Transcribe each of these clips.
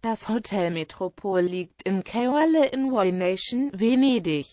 Das Hotel Metropol liegt in Caorle in Nation, Venedig.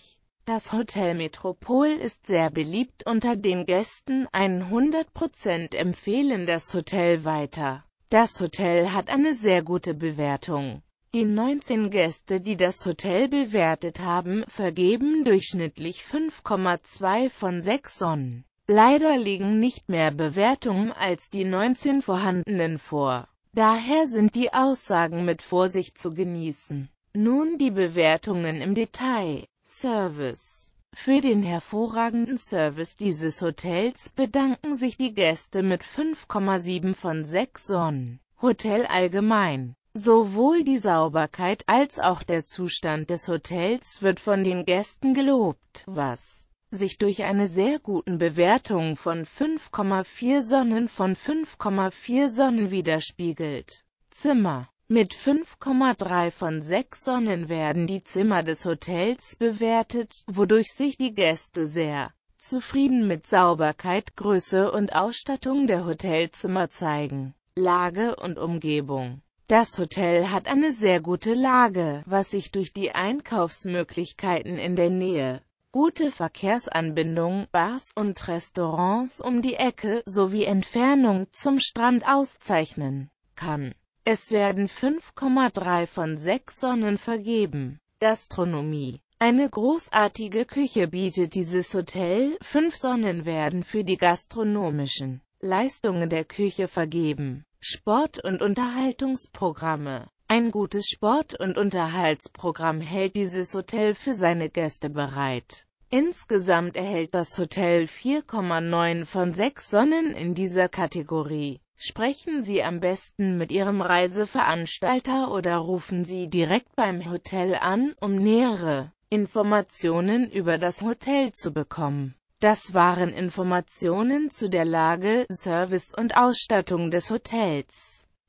Das Hotel Metropol ist sehr beliebt unter den Gästen, 100% empfehlen das Hotel weiter. Das Hotel hat eine sehr gute Bewertung. Die 19 Gäste, die das Hotel bewertet haben, vergeben durchschnittlich 5,2 von 6 Sonnen. Leider liegen nicht mehr Bewertungen als die 19 vorhandenen vor. Daher sind die Aussagen mit Vorsicht zu genießen. Nun die Bewertungen im Detail. Service für den hervorragenden Service dieses Hotels bedanken sich die Gäste mit 5,7 von 6 Sonnen. Hotel allgemein. Sowohl die Sauberkeit als auch der Zustand des Hotels wird von den Gästen gelobt, was sich durch eine sehr guten Bewertung von 5,4 Sonnen von 5,4 Sonnen widerspiegelt. Zimmer mit 5,3 von 6 Sonnen werden die Zimmer des Hotels bewertet, wodurch sich die Gäste sehr zufrieden mit Sauberkeit, Größe und Ausstattung der Hotelzimmer zeigen. Lage und Umgebung Das Hotel hat eine sehr gute Lage, was sich durch die Einkaufsmöglichkeiten in der Nähe gute Verkehrsanbindung, Bars und Restaurants um die Ecke sowie Entfernung zum Strand auszeichnen kann. Es werden 5,3 von 6 Sonnen vergeben. Gastronomie eine großartige Küche bietet dieses Hotel, 5 Sonnen werden für die gastronomischen Leistungen der Küche vergeben. Sport- und Unterhaltungsprogramme ein gutes Sport- und Unterhaltsprogramm hält dieses Hotel für seine Gäste bereit. Insgesamt erhält das Hotel 4,9 von 6 Sonnen in dieser Kategorie. Sprechen Sie am besten mit Ihrem Reiseveranstalter oder rufen Sie direkt beim Hotel an, um nähere Informationen über das Hotel zu bekommen. Das waren Informationen zu der Lage, Service und Ausstattung des Hotels.